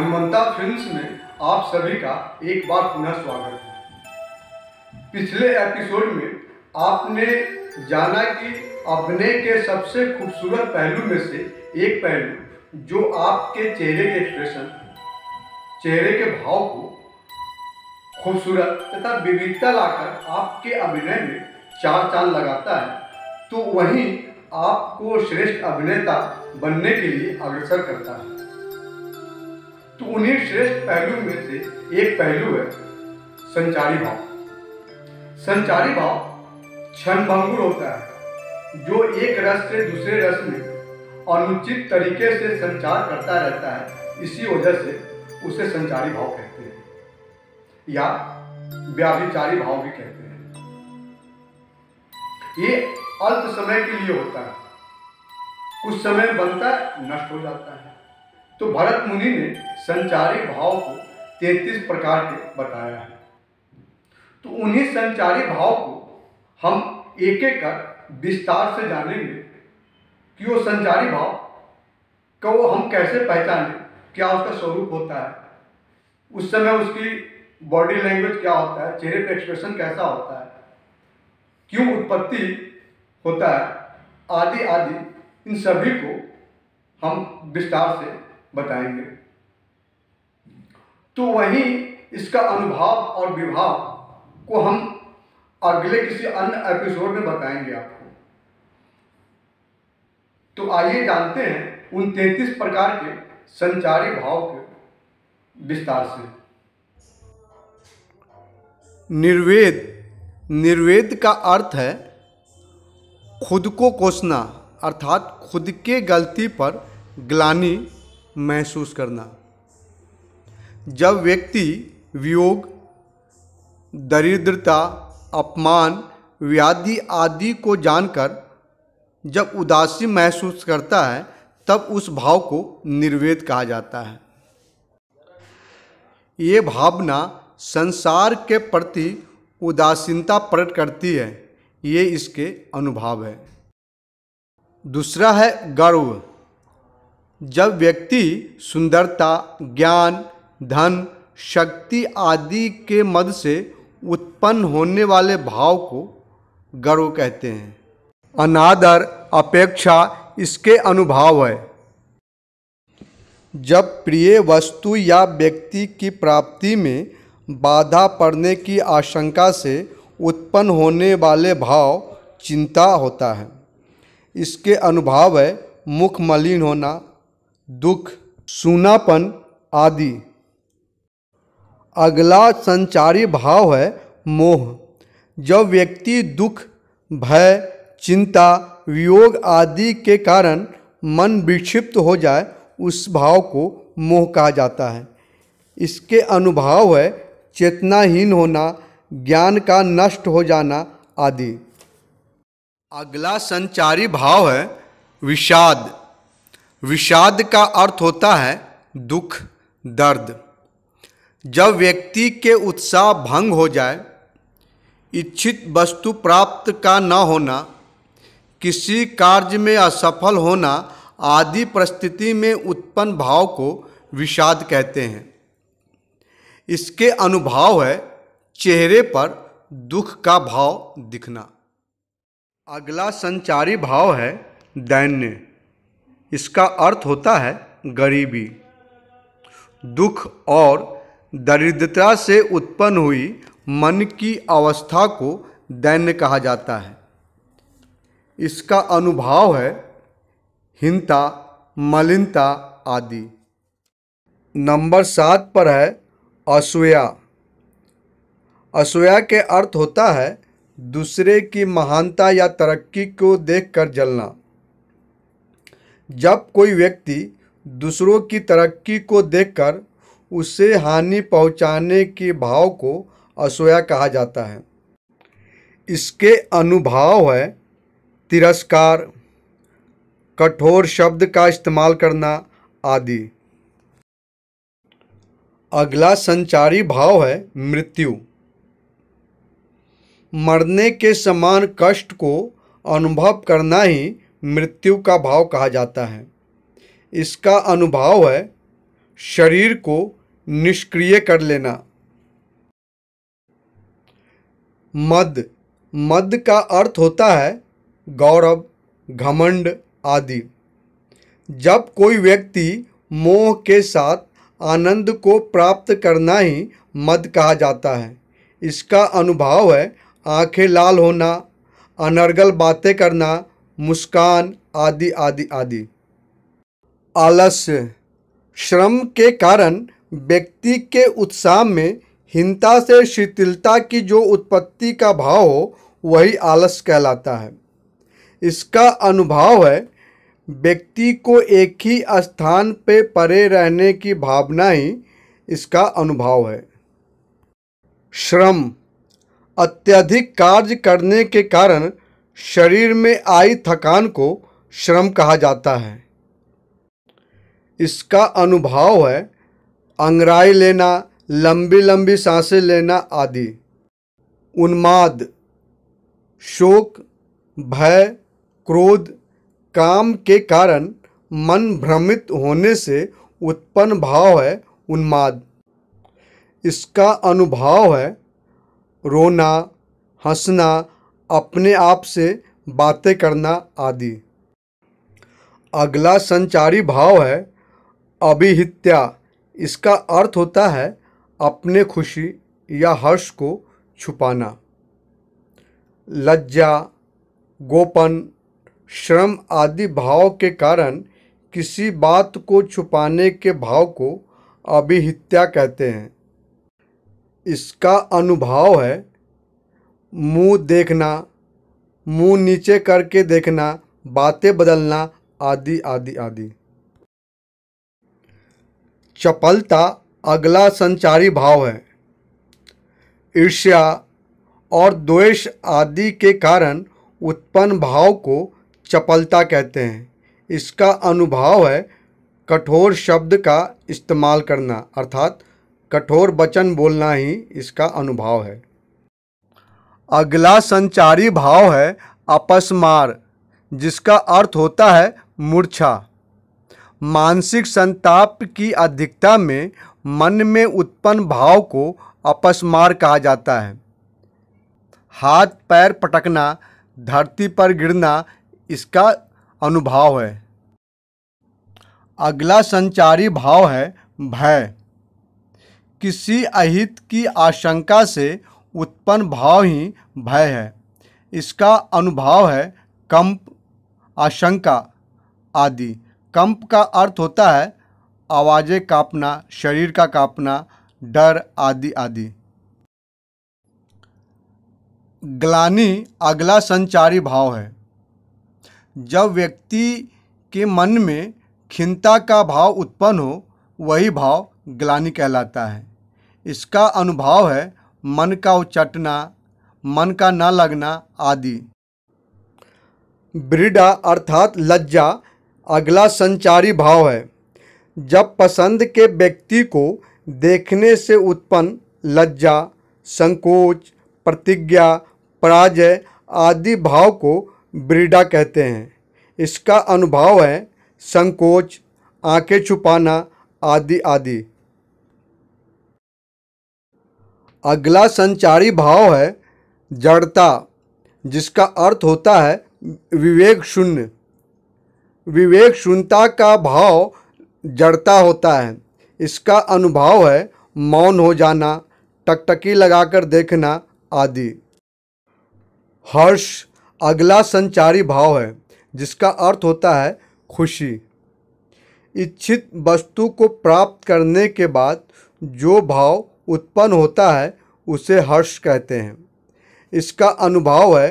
Hanumanta films में आप सभी का एक बार पुनः स्वागत है पिछले एपिसोड में आपने जाना कि अपने के सबसे खूबसूरत पहलू में से एक पहलू जो आपके चेहरे के एक्सप्रेशन चेहरे के भाव को खूबसूरत तथा विविधता लाकर आपके अभिनय में चार चांद लगाता है तो वहीं आपको श्रेष्ठ अभिनेता बनने के लिए अग्रसर करता है तो उन्हीं श्रेष्ठ पहलुओं में से एक पहलू है संचारी भाव संचारी भाव क्षणभंगुर होता है जो एक रस से दूसरे रस में अनुचित तरीके से संचार करता रहता है इसी वजह से उसे संचारी भाव कहते हैं या व्याभिचारी भाव भी कहते हैं ये अल्प समय के लिए होता है कुछ समय बनता है नष्ट हो जाता है तो भरत मुनि ने संचारी भाव को तैतीस प्रकार के बताया है तो उन्हीं संचारी भाव को हम एक एक कर विस्तार से जानेंगे कि वो संचारी भाव को हम कैसे पहचानें क्या उसका स्वरूप होता है उस समय उसकी बॉडी लैंग्वेज क्या होता है चेहरे पर एक्सप्रेशन कैसा होता है क्यों उत्पत्ति होता है आदि आदि इन सभी को हम विस्तार से बताएंगे तो वहीं इसका अनुभाव और विभाव को हम अगले किसी अन्य एपिसोड में बताएंगे आपको तो आइए जानते हैं उन तैतीस प्रकार के संचारी भाव के विस्तार से निर्वेद निर्वेद का अर्थ है खुद को कोसना अर्थात खुद के गलती पर ग्लानी महसूस करना जब व्यक्ति वियोग दरिद्रता अपमान व्याधि आदि को जानकर जब उदासी महसूस करता है तब उस भाव को निर्वेद कहा जाता है ये भावना संसार के प्रति उदासीनता प्रकट करती है ये इसके अनुभाव है दूसरा है गर्व जब व्यक्ति सुंदरता ज्ञान धन शक्ति आदि के मद से उत्पन्न होने वाले भाव को गर्व कहते हैं अनादर अपेक्षा इसके अनुभाव है जब प्रिय वस्तु या व्यक्ति की प्राप्ति में बाधा पड़ने की आशंका से उत्पन्न होने वाले भाव चिंता होता है इसके अनुभाव है मुख मलिन होना दुख सूनापन आदि अगला संचारी भाव है मोह जब व्यक्ति दुख भय चिंता वियोग आदि के कारण मन विक्षिप्त हो जाए उस भाव को मोह कहा जाता है इसके अनुभाव है चेतनाहीन होना ज्ञान का नष्ट हो जाना आदि अगला संचारी भाव है विषाद विषाद का अर्थ होता है दुख दर्द जब व्यक्ति के उत्साह भंग हो जाए इच्छित वस्तु प्राप्त का न होना किसी कार्य में असफल होना आदि परिस्थिति में उत्पन्न भाव को विषाद कहते हैं इसके अनुभाव है चेहरे पर दुख का भाव दिखना अगला संचारी भाव है दैन्य इसका अर्थ होता है गरीबी दुख और दरिद्रता से उत्पन्न हुई मन की अवस्था को दैन्य कहा जाता है इसका अनुभाव है हिंता मलिनता आदि नंबर सात पर है असूया असूया के अर्थ होता है दूसरे की महानता या तरक्की को देखकर जलना जब कोई व्यक्ति दूसरों की तरक्की को देखकर उसे हानि पहुंचाने के भाव को असोया कहा जाता है इसके अनुभाव है तिरस्कार कठोर शब्द का इस्तेमाल करना आदि अगला संचारी भाव है मृत्यु मरने के समान कष्ट को अनुभव करना ही मृत्यु का भाव कहा जाता है इसका अनुभाव है शरीर को निष्क्रिय कर लेना मद मद का अर्थ होता है गौरव घमंड आदि जब कोई व्यक्ति मोह के साथ आनंद को प्राप्त करना ही मद कहा जाता है इसका अनुभव है आंखें लाल होना अनर्गल बातें करना मुस्कान आदि आदि आदि आलस्य श्रम के कारण व्यक्ति के उत्साह में हिंता से शिथिलता की जो उत्पत्ति का भाव हो वही आलस कहलाता है इसका अनुभव है व्यक्ति को एक ही स्थान पे परे रहने की भावना ही इसका अनुभव है श्रम अत्यधिक कार्य करने के कारण शरीर में आई थकान को श्रम कहा जाता है इसका अनुभाव है अंगराई लेना लंबी लंबी सांसें लेना आदि उन्माद शोक भय क्रोध काम के कारण मन भ्रमित होने से उत्पन्न भाव है उन्माद इसका अनुभाव है रोना हंसना अपने आप से बातें करना आदि अगला संचारी भाव है अभिहित्या इसका अर्थ होता है अपने खुशी या हर्ष को छुपाना लज्जा गोपन श्रम आदि भाव के कारण किसी बात को छुपाने के भाव को अभिहित्या कहते हैं इसका अनुभाव है मुंह देखना मुंह नीचे करके देखना बातें बदलना आदि आदि आदि चपलता अगला संचारी भाव है ईर्ष्या और द्वेष आदि के कारण उत्पन्न भाव को चपलता कहते हैं इसका अनुभाव है कठोर शब्द का इस्तेमाल करना अर्थात कठोर वचन बोलना ही इसका अनुभाव है अगला संचारी भाव है अपस्मार जिसका अर्थ होता है मूर्छा मानसिक संताप की अधिकता में मन में उत्पन्न भाव को अपस्मार कहा जाता है हाथ पैर पटकना धरती पर गिरना इसका अनुभाव है अगला संचारी भाव है भय किसी अहित की आशंका से उत्पन्न भाव ही भय है इसका अनुभाव है कंप आशंका आदि कंप का अर्थ होता है आवाज़ें कांपना शरीर का कांपना डर आदि आदि ग्लानी अगला संचारी भाव है जब व्यक्ति के मन में खिनता का भाव उत्पन्न हो वही भाव ग्लानी कहलाता है इसका अनुभाव है मन का उचटना मन का न लगना आदि ब्रीडा अर्थात लज्जा अगला संचारी भाव है जब पसंद के व्यक्ति को देखने से उत्पन्न लज्जा संकोच प्रतिज्ञा पराजय आदि भाव को ब्रीडा कहते हैं इसका अनुभव है संकोच आंखें छुपाना आदि आदि अगला संचारी भाव है जड़ता जिसका अर्थ होता है विवेक शून्य विवेक शून्यता का भाव जड़ता होता है इसका अनुभाव है मौन हो जाना टकटकी लगाकर देखना आदि हर्ष अगला संचारी भाव है जिसका अर्थ होता है खुशी इच्छित वस्तु को प्राप्त करने के बाद जो भाव उत्पन्न होता है उसे हर्ष कहते हैं इसका अनुभव है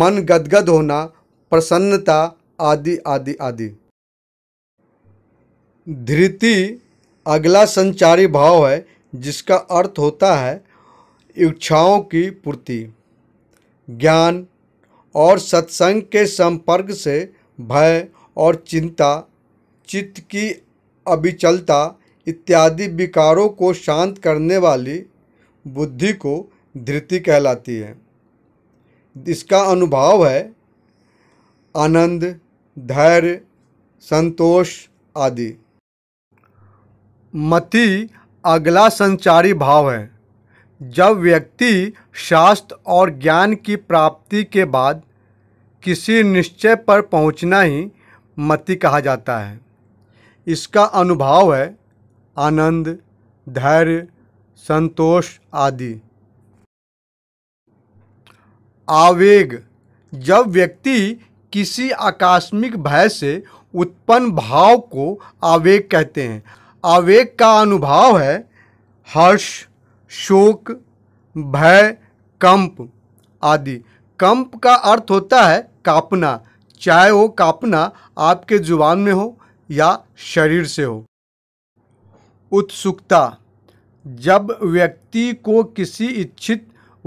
मन गदगद होना प्रसन्नता आदि आदि आदि धृति अगला संचारी भाव है जिसका अर्थ होता है इच्छाओं की पूर्ति ज्ञान और सत्संग के संपर्क से भय और चिंता चित्त की अभिचलता इत्यादि विकारों को शांत करने वाली बुद्धि को धृति कहलाती है इसका अनुभव है आनंद धैर्य संतोष आदि मति अगला संचारी भाव है जब व्यक्ति शास्त्र और ज्ञान की प्राप्ति के बाद किसी निश्चय पर पहुंचना ही मति कहा जाता है इसका अनुभव है आनंद धैर्य संतोष आदि आवेग जब व्यक्ति किसी आकस्मिक भय से उत्पन्न भाव को आवेग कहते हैं आवेग का अनुभाव है हर्ष शोक भय कंप आदि कंप का अर्थ होता है कापना चाहे वो कापना आपके जुबान में हो या शरीर से हो उत्सुकता जब व्यक्ति को किसी इच्छित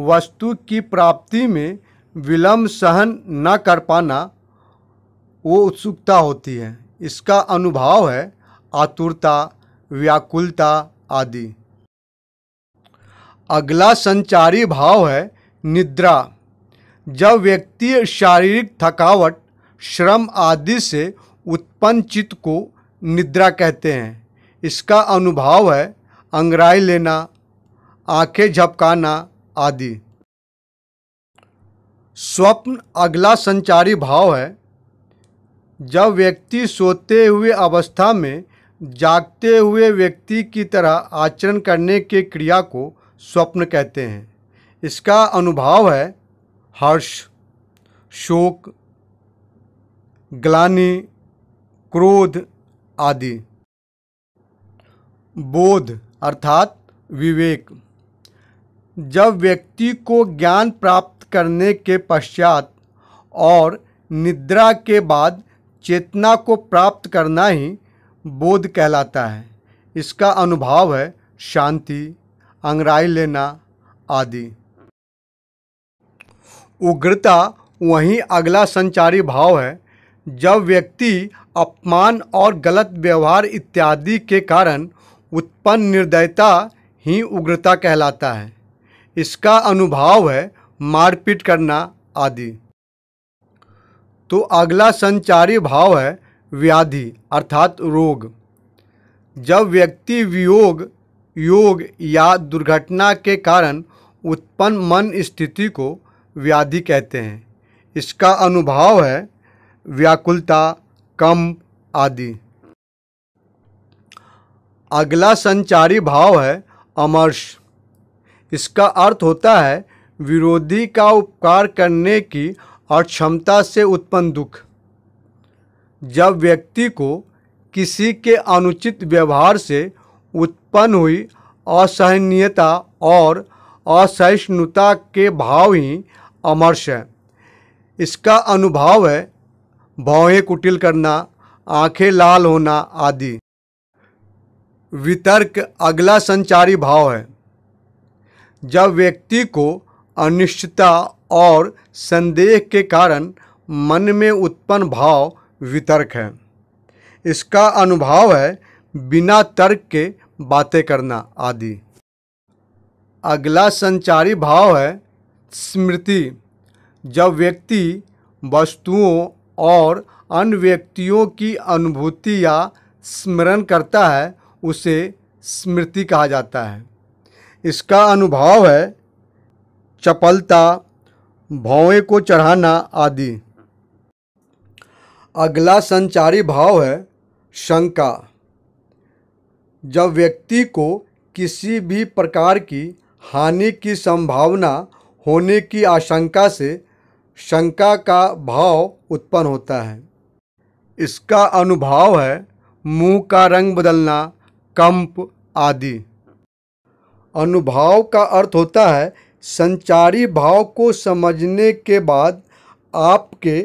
वस्तु की प्राप्ति में विलम्ब सहन न कर पाना वो उत्सुकता होती है इसका अनुभव है आतुरता व्याकुलता आदि अगला संचारी भाव है निद्रा जब व्यक्ति शारीरिक थकावट श्रम आदि से उत्पन्न चित्त को निद्रा कहते हैं इसका अनुभाव है अंगराई लेना आंखें झपकाना आदि स्वप्न अगला संचारी भाव है जब व्यक्ति सोते हुए अवस्था में जागते हुए व्यक्ति की तरह आचरण करने के क्रिया को स्वप्न कहते हैं इसका अनुभाव है हर्ष शोक ग्लानि क्रोध आदि बोध अर्थात विवेक जब व्यक्ति को ज्ञान प्राप्त करने के पश्चात और निद्रा के बाद चेतना को प्राप्त करना ही बोध कहलाता है इसका अनुभव है शांति अंगराई लेना आदि उग्रता वहीं अगला संचारी भाव है जब व्यक्ति अपमान और गलत व्यवहार इत्यादि के कारण उत्पन्न निर्दयता ही उग्रता कहलाता है इसका अनुभाव है मारपीट करना आदि तो अगला संचारी भाव है व्याधि अर्थात रोग जब व्यक्ति वियोग योग या दुर्घटना के कारण उत्पन्न मन स्थिति को व्याधि कहते हैं इसका अनुभाव है व्याकुलता कम आदि अगला संचारी भाव है अमर्श इसका अर्थ होता है विरोधी का उपकार करने की और क्षमता से उत्पन्न दुख जब व्यक्ति को किसी के अनुचित व्यवहार से उत्पन्न हुई असहनीयता और असहिष्णुता के भाव ही अमर्श है इसका अनुभाव है भौहें कुटिल करना आंखें लाल होना आदि वितर्क अगला संचारी भाव है जब व्यक्ति को अनिश्चितता और संदेह के कारण मन में उत्पन्न भाव वितर्क है इसका अनुभव है बिना तर्क के बातें करना आदि अगला संचारी भाव है स्मृति जब व्यक्ति वस्तुओं और अन्य व्यक्तियों की अनुभूति या स्मरण करता है उसे स्मृति कहा जाता है इसका अनुभाव है चपलता भावें को चढ़ाना आदि अगला संचारी भाव है शंका जब व्यक्ति को किसी भी प्रकार की हानि की संभावना होने की आशंका से शंका का भाव उत्पन्न होता है इसका अनुभाव है मुंह का रंग बदलना कंप आदि अनुभाव का अर्थ होता है संचारी भाव को समझने के बाद आपके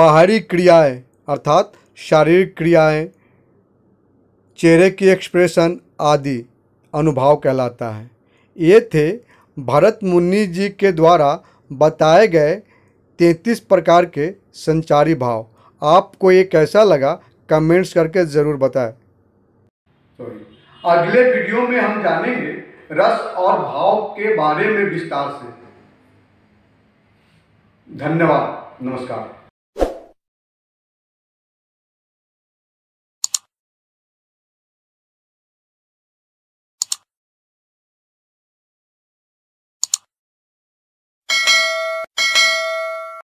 बाहरी क्रियाएं अर्थात शारीरिक क्रियाएं चेहरे की एक्सप्रेशन आदि अनुभाव कहलाता है ये थे भरत मुनि जी के द्वारा बताए गए तैंतीस प्रकार के संचारी भाव आपको ये कैसा लगा कमेंट्स करके ज़रूर बताएं सॉरी अगले वीडियो में हम जानेंगे रस और भाव के बारे में विस्तार से धन्यवाद नमस्कार